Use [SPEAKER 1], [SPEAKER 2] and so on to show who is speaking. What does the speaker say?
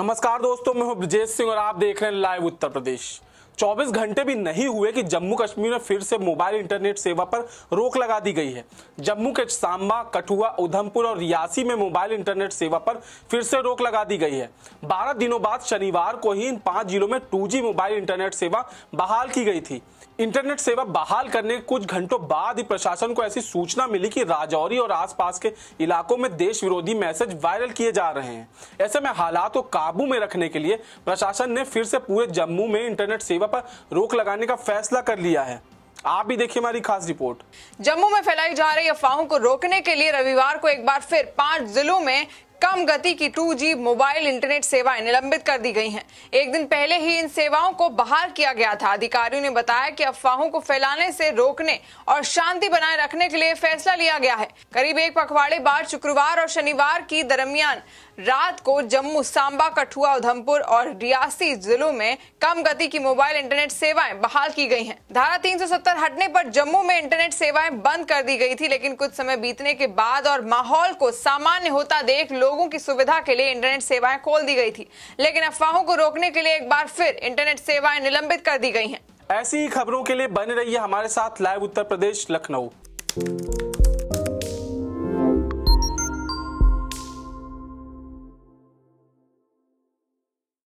[SPEAKER 1] नमस्कार दोस्तों मैं हूं ब्रजेश सिंह और आप देख रहे हैं लाइव उत्तर प्रदेश 24 घंटे भी नहीं हुए कि जम्मू कश्मीर में फिर से मोबाइल इंटरनेट सेवा पर रोक लगा दी गई है जम्मू के सांबा कठुआ उधमपुर और रियासी में मोबाइल इंटरनेट सेवा पर फिर से रोक लगा दी गई है 12 दिनों बाद शनिवार को ही इन पांच जिलों में 2G मोबाइल इंटरनेट सेवा बहाल की गई थी इंटरनेट सेवा बहाल करने के कुछ घंटों बाद ही प्रशासन को ऐसी सूचना मिली कि राजौरी और आसपास के इलाकों में देश विरोधी मैसेज वायरल किए जा रहे हैं ऐसे में हालात को काबू में रखने के लिए प्रशासन ने फिर से पूरे जम्मू में इंटरनेट सेवा पर रोक लगाने का फैसला कर लिया है आप भी देखिए हमारी खास रिपोर्ट
[SPEAKER 2] जम्मू में फैलाई जा रही अफवाहों को रोकने के लिए रविवार को एक बार फिर पांच जिलों में कम गति की 2G मोबाइल इंटरनेट सेवाएं निलंबित कर दी गई हैं। एक दिन पहले ही इन सेवाओं को बहाल किया गया था अधिकारियों ने बताया कि अफवाहों को फैलाने से रोकने और शांति बनाए रखने के लिए फैसला लिया गया है करीब एक पखवाड़े बाद शुक्रवार और शनिवार की दरमियान रात को जम्मू सांबा कठुआ उधमपुर और रियासी जिलों में कम गति की मोबाइल इंटरनेट सेवाएं बहाल की गई हैं। धारा 370 हटने पर जम्मू में इंटरनेट सेवाएं बंद कर दी गई थी लेकिन कुछ समय बीतने के बाद और माहौल को सामान्य होता देख लोग लोगों की सुविधा के लिए इंटरनेट सेवाएं खोल दी गई थी लेकिन अफवाहों को रोकने के लिए एक बार फिर इंटरनेट सेवाएं निलंबित कर दी गई हैं
[SPEAKER 1] ऐसी ही खबरों के लिए बने रहिए हमारे साथ लाइव उत्तर प्रदेश लखनऊ